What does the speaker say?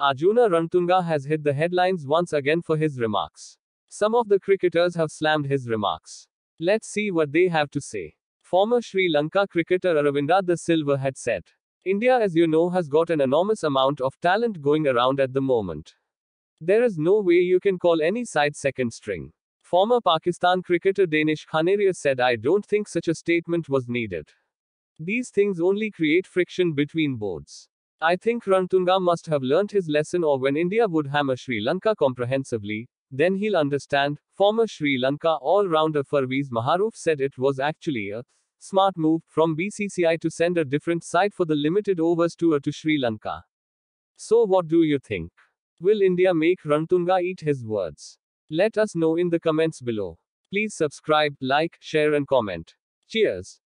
Arjuna Rantunga has hit the headlines once again for his remarks. Some of the cricketers have slammed his remarks. Let's see what they have to say. Former Sri Lanka cricketer Aravinda de Silva had said, India, as you know, has got an enormous amount of talent going around at the moment. There is no way you can call any side second string. Former Pakistan cricketer Danish Khaneria said, I don't think such a statement was needed. These things only create friction between boards. I think Rantunga must have learnt his lesson or when India would hammer Sri Lanka comprehensively, then he'll understand, former Sri Lanka all-rounder Farviz Maharuf said it was actually a smart move from BCCI to send a different side for the limited overs tour to Sri Lanka. So what do you think? Will India make Rantunga eat his words? Let us know in the comments below. Please subscribe, like, share and comment. Cheers.